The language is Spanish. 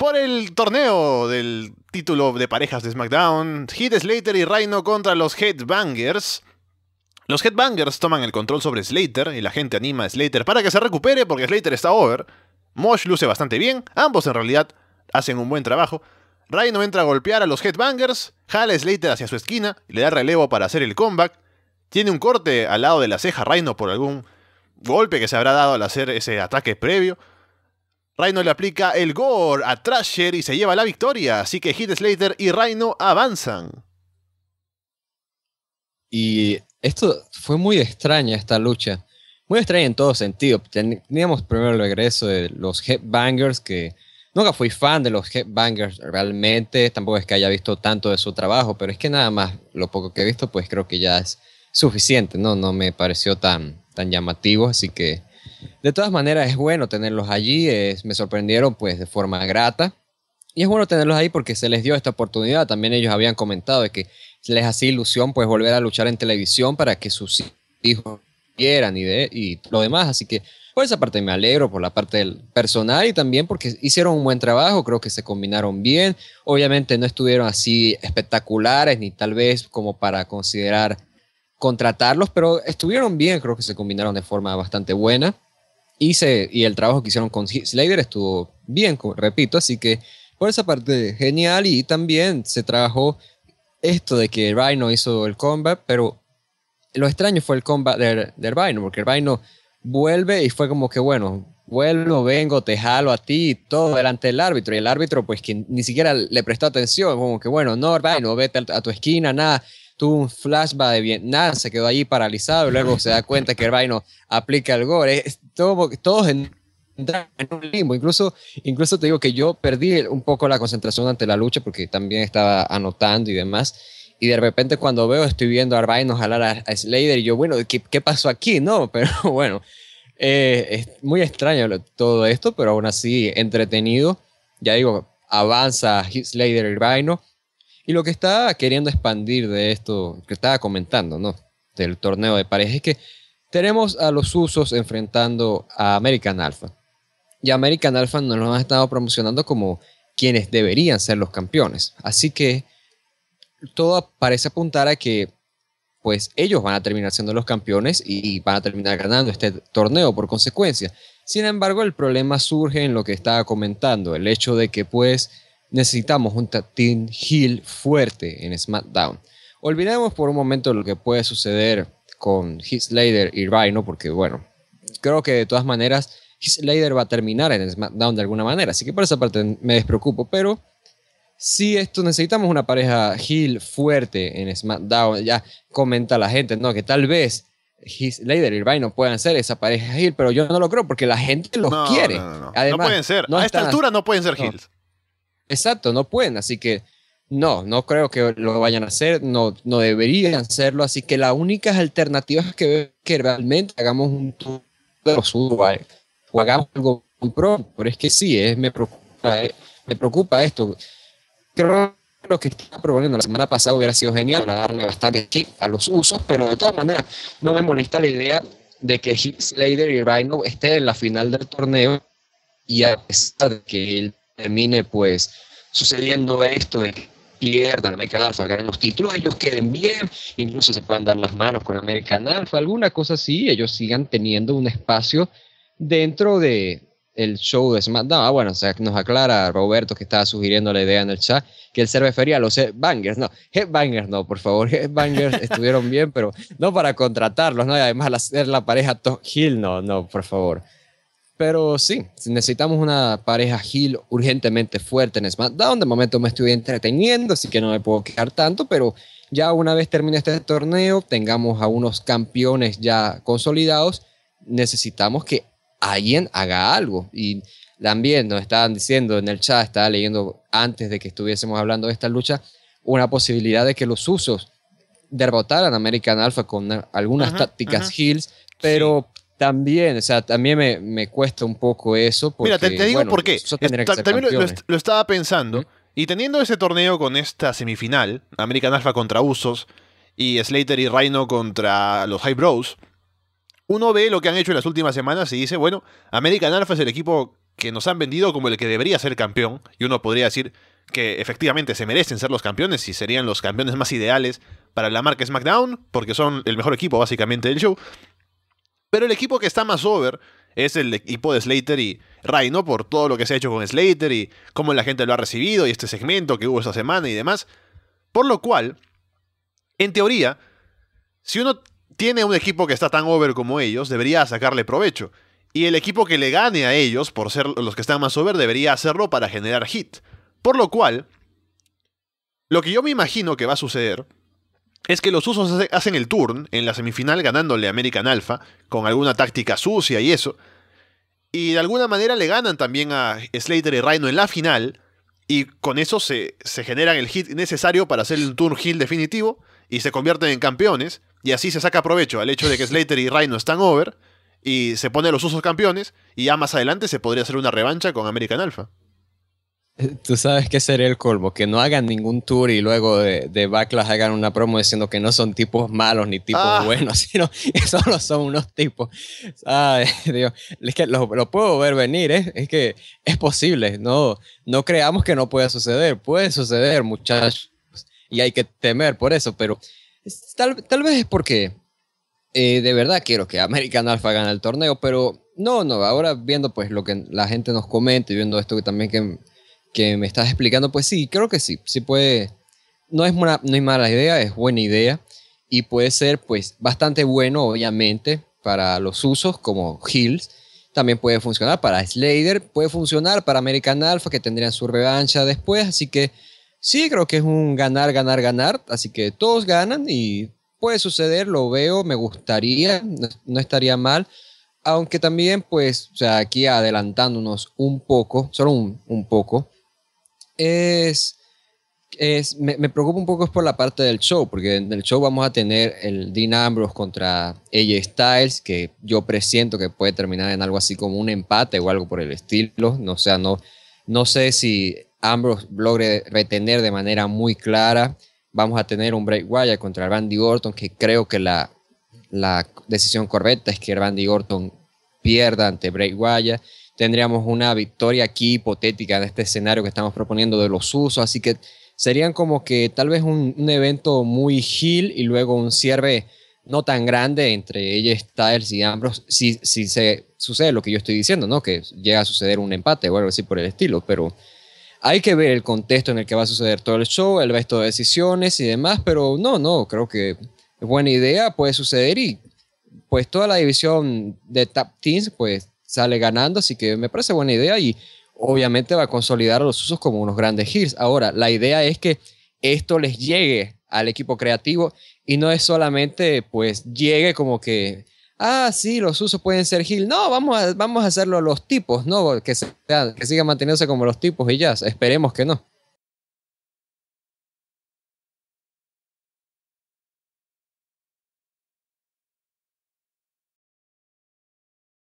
por el torneo del título de parejas de SmackDown. Heath Slater y Rhino contra los Headbangers. Los Headbangers toman el control sobre Slater y la gente anima a Slater para que se recupere porque Slater está over. Mosh luce bastante bien, ambos en realidad hacen un buen trabajo. Rhino entra a golpear a los Headbangers, jala a Slater hacia su esquina y le da relevo para hacer el comeback. Tiene un corte al lado de la ceja Rhino por algún golpe que se habrá dado al hacer ese ataque previo. Rhino le aplica el gore a Thrasher y se lleva la victoria, así que Hit Slater y Rhino avanzan. Y esto fue muy extraña esta lucha. Muy extraña en todo sentido. Teníamos primero el regreso de los Headbangers, que nunca fui fan de los Headbangers realmente. Tampoco es que haya visto tanto de su trabajo, pero es que nada más lo poco que he visto, pues creo que ya es suficiente, ¿no? No me pareció tan, tan llamativo, así que de todas maneras, es bueno tenerlos allí, me sorprendieron pues de forma grata. Y es bueno tenerlos ahí porque se les dio esta oportunidad. También ellos habían comentado de que les hacía ilusión pues volver a luchar en televisión para que sus hijos vieran y, y lo demás. Así que por esa parte me alegro, por la parte del personal y también porque hicieron un buen trabajo, creo que se combinaron bien. Obviamente no estuvieron así espectaculares ni tal vez como para considerar contratarlos, pero estuvieron bien, creo que se combinaron de forma bastante buena y, y el trabajo que hicieron con Slater estuvo bien, repito, así que por esa parte genial y también se trabajó esto de que el Rhino hizo el combat, pero lo extraño fue el combat del de porque el Rhino vuelve y fue como que, bueno, vuelvo, vengo, te jalo a ti todo delante del árbitro. Y el árbitro, pues, que ni siquiera le prestó atención, como que, bueno, no, Rhino, vete a, tu esquina, nada tuvo un flashback de Vietnam, se quedó allí paralizado y luego se da cuenta que el vaino aplica el gore. Todo, todos en, en un limbo. Incluso, incluso te digo que yo perdí un poco la concentración ante la lucha porque también estaba anotando y demás. Y de repente cuando veo, estoy viendo a Arbaino jalar a, a, Slater y yo, bueno, ¿qué, ¿qué, pasó aquí? No, pero bueno, eh, es muy extraño todo esto, pero aún así entretenido. Ya digo, avanza Slater y vaino, y lo que estaba queriendo expandir de esto que estaba comentando, ¿no? Del torneo de parejas es que tenemos a los usos enfrentando a American Alpha. Y American Alpha nos lo han estado promocionando como quienes deberían ser los campeones. Así que todo parece apuntar a que pues ellos van a terminar siendo los campeones y van a terminar ganando este torneo por consecuencia. Sin embargo, el problema surge en lo que estaba comentando, el hecho de que pues necesitamos un team Hill fuerte en SmackDown. Olvidemos por un momento lo que puede suceder con Heath Slater y Rhino, porque bueno, creo que de todas maneras Heath Slater va a terminar en SmackDown de alguna manera, así que por esa parte me despreocupo, pero si esto necesitamos una pareja heel fuerte en SmackDown, ya comenta la gente, no, que tal vez His Slater y no puedan ser esa pareja heel, pero yo no lo creo porque la gente los quiere. No, Además, no pueden ser, a esta altura no pueden ser heels. Exacto, no pueden, así que no, no creo que lo vayan a hacer, no, no deberían hacerlo, así que las únicas alternativas que que realmente hagamos un tour de los Uruguay, o hagamos algo muy pronto, pero es que sí, me, preocupa, eh, me preocupa esto. Creo que lo que estaba proponiendo la semana pasada hubiera sido genial para darle bastante kick a los usos, pero de todas maneras no me molesta la idea de que Hicks, Slater y Rhino estén en la final del torneo y a pesar de que el termine pues sucediendo esto de que pierdan American Alpha, ganen los títulos, ellos queden bien, incluso se puedan dar las manos con American Alpha, alguna cosa así, ellos sigan teniendo un espacio dentro de el show de SmackDown. Ah, bueno, o sea, nos aclara Roberto que estaba sugiriendo la idea en el chat que él se refería a los headbangers. No, headbangers no, por favor, headbangers estuvieron bien, pero no para contratarlos, ¿no? Y además hacer la pareja Top Hill, no, no, por favor. Pero sí, necesitamos una pareja heel urgentemente fuerte en SmackDown. De momento me estoy entreteniendo, así que no me puedo quedar tanto, pero ya una vez termine este torneo, tengamos a unos campeones ya consolidados, necesitamos que alguien haga algo. Y también nos estaban diciendo en el chat, estaba leyendo antes de que estuviésemos hablando de esta lucha, una posibilidad de que los usos derrotaran a American Alpha con algunas tácticas ajá. heels, pero también, o sea, también me, cuesta un poco eso. Mira, te, digo por qué. también lo, estaba pensando. ¿Mm? Y teniendo ese torneo con esta semifinal, American Alpha contra Usos y Slater y Rhino contra los High Bros, uno ve lo que han hecho en las últimas semanas y dice, bueno, American Alpha es el equipo que nos han vendido como el que debería ser campeón, y uno podría decir que efectivamente se merecen ser los campeones y serían los campeones más ideales para la marca SmackDown, porque son el mejor equipo básicamente del show, pero el equipo que está más over es el equipo de Slater y Ray, ¿no? Por todo lo que se ha hecho con Slater y cómo la gente lo ha recibido y este segmento que hubo esta semana y demás. Por lo cual, en teoría, si uno tiene un equipo que está tan over como ellos, debería sacarle provecho. Y el equipo que le gane a ellos, por ser los que están más over, debería hacerlo para generar hit. Por lo cual, lo que yo me imagino que va a suceder es que los usos hacen el turn en la semifinal ganándole a American Alpha, con alguna táctica sucia y eso. Y de alguna manera le ganan también a Slater y Rhino en la final. Y con eso se, generan el hit necesario para hacer el turn heel definitivo. Y se convierten en campeones. Y así se saca provecho al hecho de que Slater y Rhino están over. Y se pone los usos campeones. Y ya más adelante se podría hacer una revancha con American Alpha. Tú sabes qué sería el colmo, que no hagan ningún tour y luego de, Backlash hagan una promo diciendo que no son tipos malos ni tipos ah. buenos, sino que solo son unos tipos. es que lo, puedo ver venir, ¿eh? es que es posible, no, no creamos que no pueda suceder, puede suceder muchachos y hay que temer por eso, pero tal, vez es porque eh, de verdad quiero que American Alpha gane el torneo, pero no, no, ahora viendo pues lo que la gente nos comenta y viendo esto que también que que me estás explicando, pues sí, creo que sí, sí puede, no es, una, no es mala idea, es buena idea y puede ser pues bastante bueno, obviamente, para los usos como Hills. También puede funcionar para Slayer puede funcionar para American Alpha, que tendrían su revancha después. Así que sí, creo que es un ganar, ganar, ganar. Así que todos ganan y puede suceder, lo veo, me gustaría, no, estaría mal. Aunque también, pues, o sea, aquí adelantándonos un poco, solo un poco, es, es me, preocupa un poco es por la parte del show, porque en el show vamos a tener el Dean Ambrose contra AJ Styles, que yo presiento que puede terminar en algo así como un empate o algo por el estilo. No, no, no sé si Ambrose logre retener de manera muy clara. Vamos a tener un Break Wyatt contra Randy Orton, que creo que la, la decisión correcta es que Randy Orton pierda ante Bray Wyatt tendríamos una victoria aquí hipotética en este escenario que estamos proponiendo de los usos. Así que serían como que tal vez un, evento muy gil y luego un cierre no tan grande entre ella Styles y Ambrose si, si se sucede lo que yo estoy diciendo, ¿no? Que llega a suceder un empate o algo así por el estilo, pero hay que ver el contexto en el que va a suceder todo el show, el resto de decisiones y demás, pero no, no, creo que es buena idea, puede suceder y pues toda la división de Tap Teams, pues sale ganando, así que me parece buena idea y obviamente va a consolidar a los usos como unos grandes hits. Ahora, la idea es que esto les llegue al equipo creativo y no es solamente pues llegue como que ah, sí, los usos pueden ser heal No, vamos a, vamos a hacerlo los tipos, ¿no? Que, sean, que sigan manteniéndose como los tipos y ya. Esperemos que no.